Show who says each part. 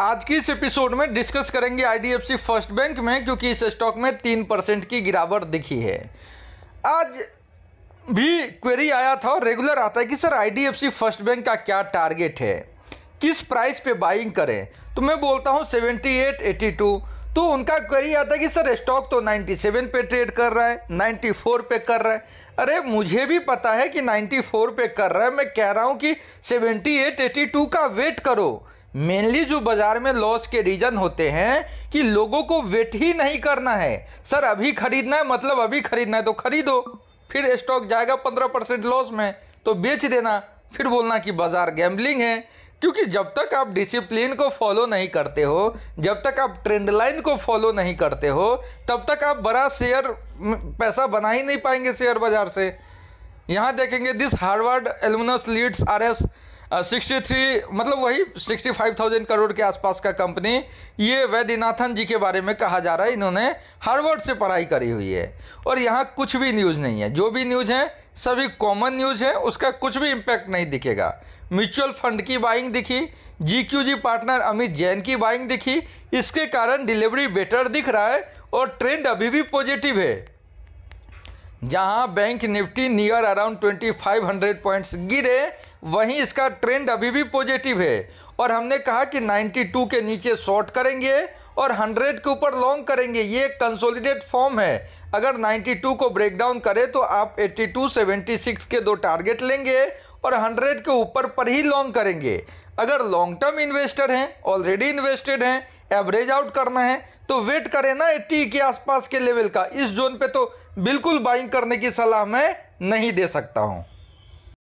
Speaker 1: आज की इस एपिसोड में डिस्कस करेंगे आईडीएफसी फर्स्ट बैंक में क्योंकि इस स्टॉक में तीन परसेंट की गिरावट दिखी है आज भी क्वेरी आया था और रेगुलर आता है कि सर आईडीएफसी फर्स्ट बैंक का क्या टारगेट है किस प्राइस पे बाइंग करें तो मैं बोलता हूँ सेवेंटी एट एटी टू तो उनका क्वेरी आता है कि सर स्टॉक तो 97 पे ट्रेड कर रहा है 94 पे कर रहा है अरे मुझे भी पता है कि 94 पे कर रहा है मैं कह रहा हूँ कि 78, 82 का वेट करो मेनली जो बाज़ार में लॉस के रीज़न होते हैं कि लोगों को वेट ही नहीं करना है सर अभी ख़रीदना है मतलब अभी ख़रीदना है तो ख़रीदो फिर स्टॉक जाएगा पंद्रह परसेंट लॉस में तो बेच देना फिर बोलना कि बाज़ार गैम्बलिंग है क्योंकि जब तक आप डिसिप्लिन को फॉलो नहीं करते हो जब तक आप ट्रेंड लाइन को फॉलो नहीं करते हो तब तक आप बड़ा शेयर पैसा बना ही नहीं पाएंगे शेयर बाज़ार से यहाँ देखेंगे this Harvard alumnus leads R S sixty three मतलब वही सिक्सटी फाइव थाउजेंड करोड़ के आसपास का कंपनी ये वैद्यनाथन जी के बारे में कहा जा रहा है इन्होंने हार्वर्ड से पढ़ाई करी हुई है और यहाँ कुछ भी न्यूज़ नहीं है जो भी न्यूज़ है सभी कॉमन न्यूज़ है उसका कुछ भी इम्पैक्ट नहीं दिखेगा म्यूचुअल फंड की बाइंग दिखी जी पार्टनर अमित जैन की बाइंग दिखी इसके कारण डिलीवरी बेटर दिख रहा है और ट्रेंड अभी भी पॉजिटिव है जहां bank Nifty near around 2500 points गिरे वहीं इसका ट्रेंड अभी भी पॉजिटिव है और हमने कहा कि 92 के नीचे शॉर्ट करेंगे और 100 के ऊपर लॉन्ग करेंगे ये एक कंसोलिडेट फॉर्म है अगर 92 को ब्रेक डाउन करें तो आप 82 76 के दो टारगेट लेंगे और 100 के ऊपर पर ही लॉन्ग करेंगे अगर लॉन्ग टर्म इन्वेस्टर हैं ऑलरेडी इन्वेस्टेड हैं एवरेज आउट करना है तो वेट करें ना एट्टी के आसपास के लेवल का इस जोन पे तो बिल्कुल बाइंग करने की सलाह मैं नहीं दे सकता हूँ